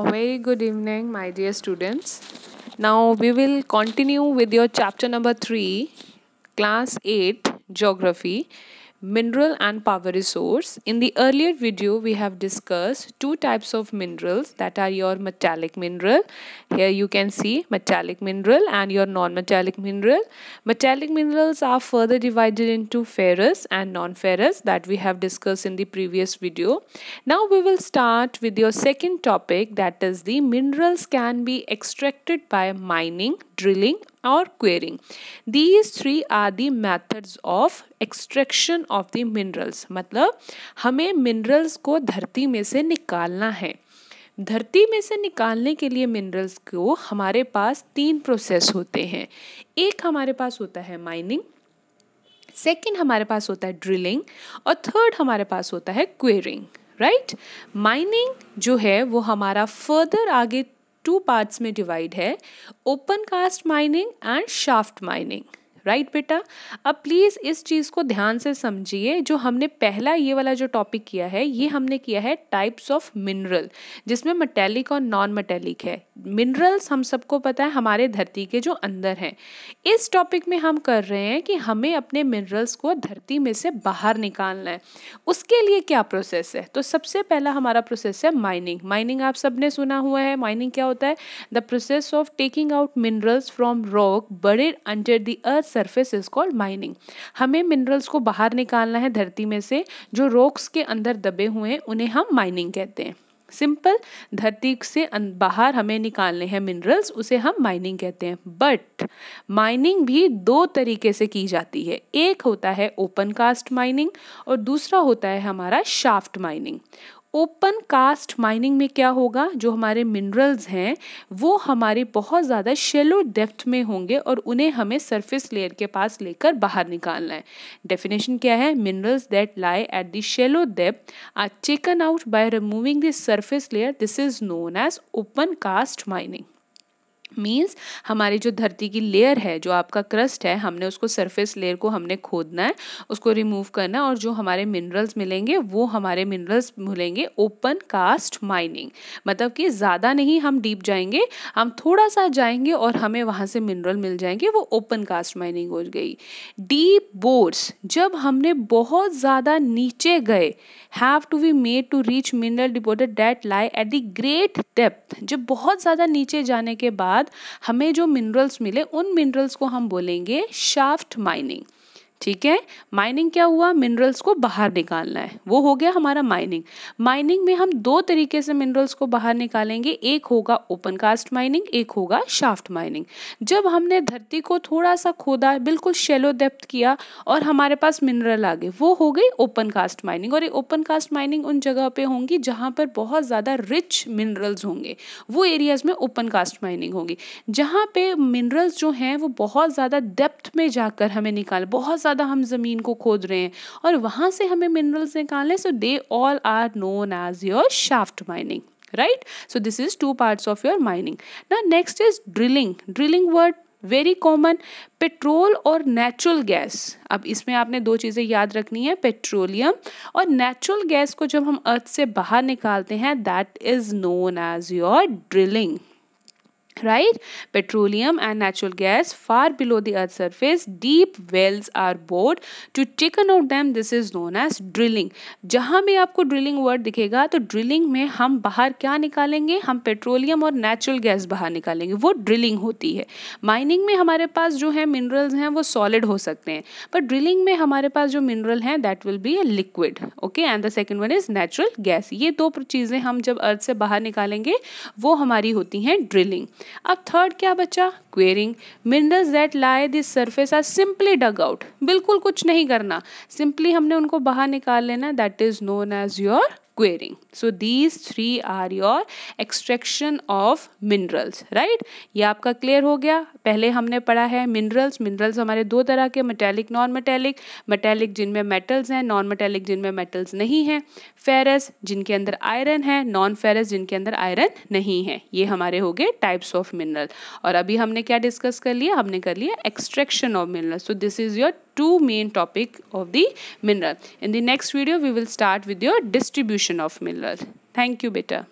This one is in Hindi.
A very good evening, my dear students. Now we will continue with your chapter number 3, class 8, geography mineral and power resource. In the earlier video, we have discussed two types of minerals that are your metallic mineral. Here you can see metallic mineral and your non-metallic mineral. Metallic minerals are further divided into ferrous and non-ferrous that we have discussed in the previous video. Now we will start with your second topic that is the minerals can be extracted by mining drilling or quarrying. These three are the methods of extraction of the minerals. मतलब हमें minerals को धरती में से निकालना है धरती में से निकालने के लिए मिनरल्स को हमारे पास तीन प्रोसेस होते हैं एक हमारे पास होता है माइनिंग सेकेंड हमारे पास होता है ड्रिलिंग और थर्ड हमारे पास होता है क्वेरिंग राइट माइनिंग जो है वो हमारा फर्दर आगे टू पार्ट्स में डिवाइड है open cast mining and shaft mining right right, बेटा अब प्लीज़ इस चीज़ को ध्यान से समझिए जो हमने पहला ये वाला जो टॉपिक किया है ये हमने किया है टाइप्स ऑफ मिनरल जिसमें मेटेलिक और नॉन मेटेलिक है मिनरल्स हम सबको पता है हमारे धरती के जो अंदर हैं इस टॉपिक में हम कर रहे हैं कि हमें अपने मिनरल्स को धरती में से बाहर निकालना है उसके लिए क्या प्रोसेस है तो सबसे पहला हमारा प्रोसेस है माइनिंग माइनिंग आप सबने सुना हुआ है माइनिंग क्या होता है the process of taking out minerals from rock buried under the earth surface is called mining हमें मिनरल्स को बाहर निकालना है धरती में से जो रॉक्स के अंदर दबे हुए हैं उन्हें हम माइनिंग कहते हैं सिंपल धरती से अं-, बाहर हमें निकालने हैं मिनरल्स उसे हम माइनिंग कहते हैं बट माइनिंग भी दो तरीके से की जाती है एक होता है ओपन कास्ट माइनिंग और दूसरा होता है हमारा shaft mining open cast mining में क्या होगा जो हमारे मिनरल्स हैं वो हमारे बहुत ज़्यादा शेलो डेप्थ में होंगे और उन्हें हमें सरफेस लेयर के पास लेकर बाहर निकालना है डेफिनेशन क्या है minerals that lie at the shallow depth are taken out by removing the surface layer this is known as open cast mining means हमारी जो धरती की लेयर है जो आपका क्रस्ट है हमने उसको सरफेस लेयर को हमने खोदना है उसको रिमूव करना है और जो हमारे मिनरल्स मिलेंगे वो हमारे मिनरल्स मिलेंगे ओपन कास्ट माइनिंग मतलब कि ज़्यादा नहीं हम डीप जाएंगे हम थोड़ा सा जाएंगे और हमें वहाँ से मिनरल मिल जाएंगे वो ओपन कास्ट माइनिंग हो गई डीप बोर्स जब हमने बहुत ज़्यादा नीचे गए have to be made to reach mineral deposited that lie at the great depth जब बहुत ज़्यादा नीचे जाने के बाद बाद हमें जो मिनरल्स मिले उन मिनरल्स को हम बोलेंगे शाफ्ट माइनिंग ठीक है माइनिंग क्या हुआ मिनरल्स को बाहर निकालना है वो हो गया हमारा माइनिंग माइनिंग में हम दो तरीके से मिनरल्स को बाहर निकालेंगे एक होगा ओपन कास्ट माइनिंग एक होगा शाफ्ट माइनिंग जब हमने धरती को थोड़ा सा खोदा बिल्कुल शेलो डेप्थ किया और हमारे पास मिनरल आ गए वो हो गई ओपन कास्ट माइनिंग और ये ओपन कास्ट माइनिंग उन जगह पर होंगी जहाँ पर बहुत ज़्यादा रिच मिनरल्स होंगे वो एरियाज में ओपन कास्ट माइनिंग होगी जहाँ पे मिनरल्स जो हैं वो बहुत ज़्यादा डेप्थ में जाकर हमें निकाल बहुत ज़्यादा हम ज़मीन को खोद रहे हैं और वहाँ से हमें मिनरल्स निकालने so they all are known as your shaft mining right so this is two parts of your mining ना next is drilling drilling word very common petrol और नेचुरल गैस अब इसमें आपने दो चीज़ें याद रखनी है पेट्रोलियम और नेचुरल गैस को जब हम अर्थ से बाहर निकालते हैं that is known as your drilling right petroleum and natural gas far below the earth surface deep wells are bored to taken out note this is known as drilling जहाँ भी आपको ड्रिलिंग वर्ड दिखेगा तो ड्रिलिंग में हम बाहर क्या निकालेंगे हम पेट्रोलियम और नेचुरल गैस बाहर निकालेंगे वो ड्रिलिंग होती है माइनिंग में हमारे पास जो है मिनरल्स हैं वो सॉलिड हो सकते हैं पर ड्रिलिंग में हमारे पास जो मिनरल हैं that will be a liquid okay and the second one is natural gas ये दो चीज़ें हम जब अर्थ से बाहर निकालेंगे वो हमारी होती हैं ड्रिलिंग अब थर्ड क्या बचा quarrying minerals that lie this surface are simply dug out बिल्कुल कुछ नहीं करना सिंपली हमने उनको बाहर निकाल लेना that is known as your querying so these three are your extraction of minerals right ये आपका clear हो गया पहले हमने पढ़ा है minerals minerals हमारे दो तरह के metallic non metallic metallic जिनमें metals हैं non metallic जिनमें metals नहीं हैं ferrous जिनके अंदर iron है non ferrous जिनके अंदर iron नहीं है ये हमारे हो गए types of mineral और अभी हमने क्या discuss कर लिया हमने कर लिया extraction of minerals so this is your two main topic of the mineral. In the next video, we will start with your distribution of mineral. Thank you, Bitter.